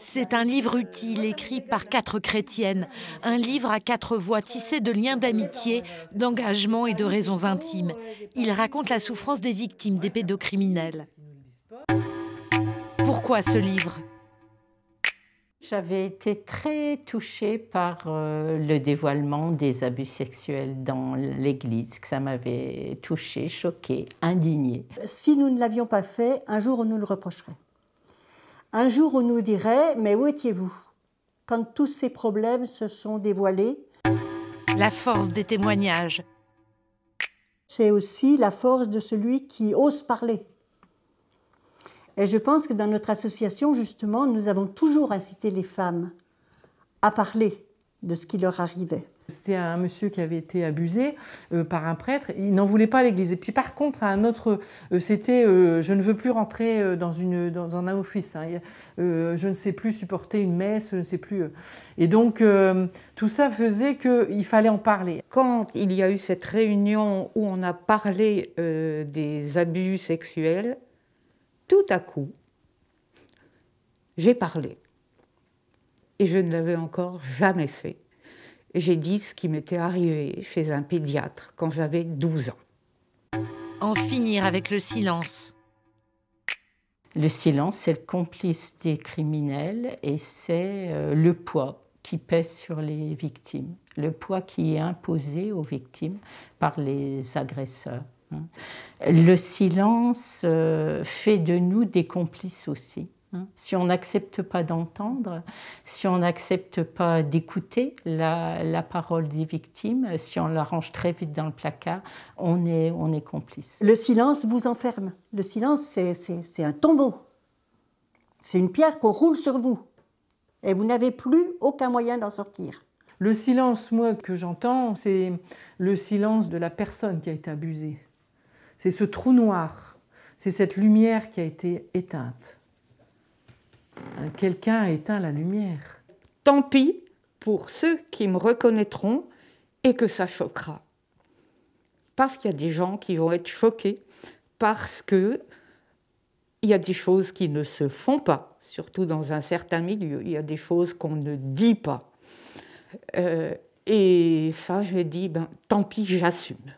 C'est un livre euh, utile écrit par quatre chrétiennes, un livre à quatre voix tissé de liens d'amitié, d'engagement et de raisons intimes. Il raconte la souffrance des victimes des pédocriminels. Pourquoi ce livre j'avais été très touchée par euh, le dévoilement des abus sexuels dans l'Église, que ça m'avait touchée, choquée, indignée. Si nous ne l'avions pas fait, un jour on nous le reprocherait. Un jour, on nous dirait Mais où étiez-vous Quand tous ces problèmes se sont dévoilés. La force des témoignages. C'est aussi la force de celui qui ose parler. Et je pense que dans notre association, justement, nous avons toujours incité les femmes à parler, de ce qui leur arrivait. C'était un monsieur qui avait été abusé euh, par un prêtre. Il n'en voulait pas à l'église. Et puis par contre, un autre, euh, c'était euh, je ne veux plus rentrer dans, une, dans un office. Hein. je ne sais plus supporter une messe. Je ne sais plus. Et donc tout ça faisait qu'il fallait en parler. Quand il y a eu cette réunion où on a parlé des abus sexuels, tout à coup, j'ai parlé et je ne l'avais encore jamais fait. J'ai dit ce qui m'était arrivé chez un pédiatre quand j'avais 12 ans. En finir avec le silence. Le silence, c'est le complice des criminels et c'est euh, le poids qui pèse sur les victimes, le poids qui est imposé aux victimes par les agresseurs. Hein. Le silence euh, fait de nous des complices aussi. Hein. Si on n'accepte pas d'entendre, si on n'accepte pas d'écouter la, parole des victimes, si on la range très vite dans le placard, on est complice. Le silence vous enferme. Le silence, c'est un tombeau. C'est une pierre qu'on roule sur vous. Et vous n'avez plus aucun moyen d'en sortir. Le silence, moi, que j'entends, c'est le silence de la personne qui a été abusée. C'est ce trou noir, c'est cette lumière qui a été éteinte. Hein, quelqu'un a éteint la lumière. Tant pis pour ceux qui me reconnaîtront et que ça choquera. Parce qu'il y a des gens qui vont être choqués parce que il y a des choses qui ne se font pas, surtout dans un certain milieu. Il y a des choses qu'on ne dit pas. Euh, et ça, j'ai dit, ben, tant pis, j'assume.